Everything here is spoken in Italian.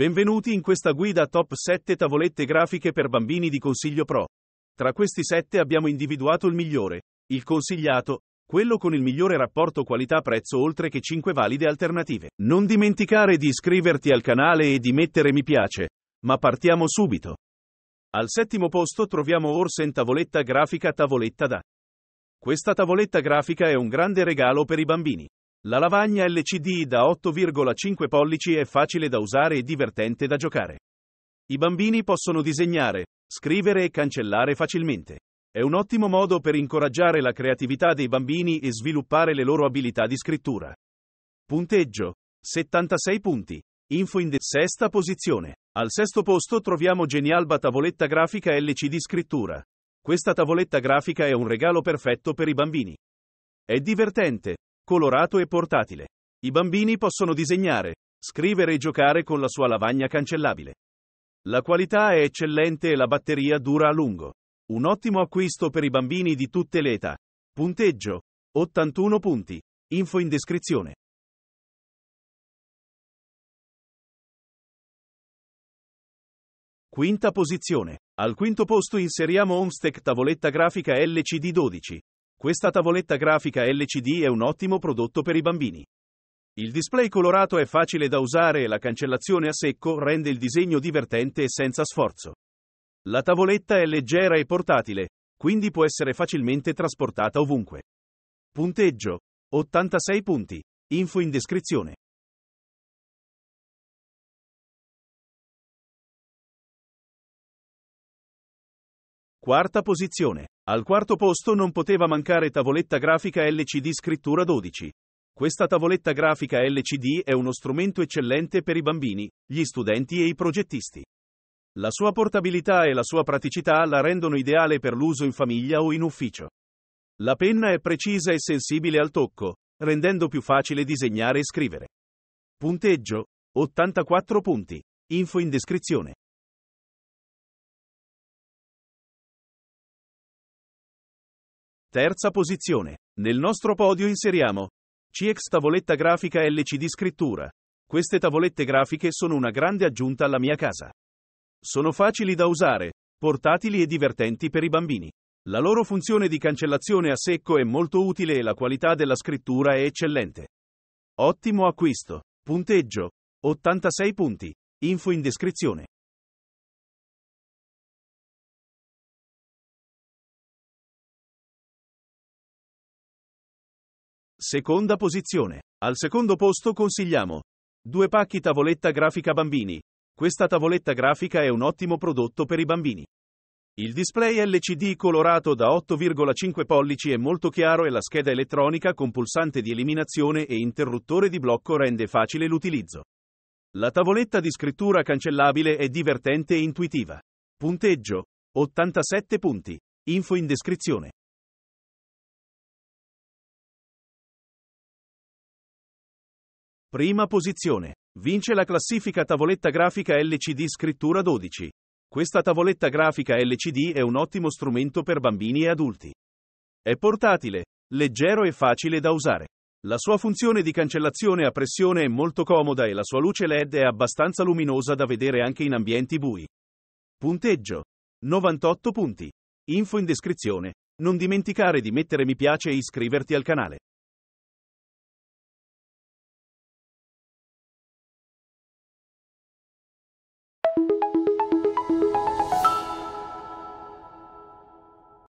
Benvenuti in questa guida top 7 tavolette grafiche per bambini di Consiglio Pro. Tra questi 7 abbiamo individuato il migliore, il consigliato, quello con il migliore rapporto qualità-prezzo oltre che 5 valide alternative. Non dimenticare di iscriverti al canale e di mettere mi piace, ma partiamo subito. Al settimo posto troviamo Orsen Tavoletta Grafica Tavoletta da. Questa tavoletta grafica è un grande regalo per i bambini. La lavagna LCD da 8,5 pollici è facile da usare e divertente da giocare. I bambini possono disegnare, scrivere e cancellare facilmente. È un ottimo modo per incoraggiare la creatività dei bambini e sviluppare le loro abilità di scrittura. Punteggio 76 punti. Info in de- sesta posizione. Al sesto posto troviamo Genialba tavoletta grafica LCD scrittura. Questa tavoletta grafica è un regalo perfetto per i bambini. È divertente, colorato e portatile. I bambini possono disegnare, scrivere e giocare con la sua lavagna cancellabile. La qualità è eccellente e la batteria dura a lungo. Un ottimo acquisto per i bambini di tutte le età. Punteggio 81 punti. Info in descrizione. Quinta posizione. Al quinto posto inseriamo Homestack tavoletta grafica LCD 12, questa tavoletta grafica LCD è un ottimo prodotto per i bambini. Il display colorato è facile da usare e la cancellazione a secco rende il disegno divertente e senza sforzo. La tavoletta è leggera e portatile, quindi può essere facilmente trasportata ovunque. Punteggio 86 punti. Info in descrizione. Quarta posizione. Al quarto posto non poteva mancare tavoletta grafica LCD scrittura 12. Questa tavoletta grafica LCD è uno strumento eccellente per i bambini, gli studenti e i progettisti. La sua portabilità e la sua praticità la rendono ideale per l'uso in famiglia o in ufficio. La penna è precisa e sensibile al tocco, rendendo più facile disegnare e scrivere. Punteggio 84 punti. Info in descrizione. Terza posizione. Nel nostro podio inseriamo CX tavoletta grafica LCD scrittura. Queste tavolette grafiche sono una grande aggiunta alla mia casa. Sono facili da usare, portatili e divertenti per i bambini. La loro funzione di cancellazione a secco è molto utile e la qualità della scrittura è eccellente. Ottimo acquisto. Punteggio 86 punti. Info in descrizione. Seconda posizione. Al secondo posto consigliamo due pacchi tavoletta grafica bambini. Questa tavoletta grafica è un ottimo prodotto per i bambini. Il display LCD colorato da 8,5 pollici è molto chiaro e la scheda elettronica con pulsante di eliminazione e interruttore di blocco rende facile l'utilizzo. La tavoletta di scrittura cancellabile è divertente e intuitiva. Punteggio 87 punti. Info in descrizione. Prima posizione. Vince la classifica tavoletta grafica LCD Scrittura 12. Questa tavoletta grafica LCD è un ottimo strumento per bambini e adulti. È portatile, leggero e facile da usare. La sua funzione di cancellazione a pressione è molto comoda e la sua luce LED è abbastanza luminosa da vedere anche in ambienti bui. Punteggio. 98 punti. Info in descrizione. Non dimenticare di mettere mi piace e iscriverti al canale.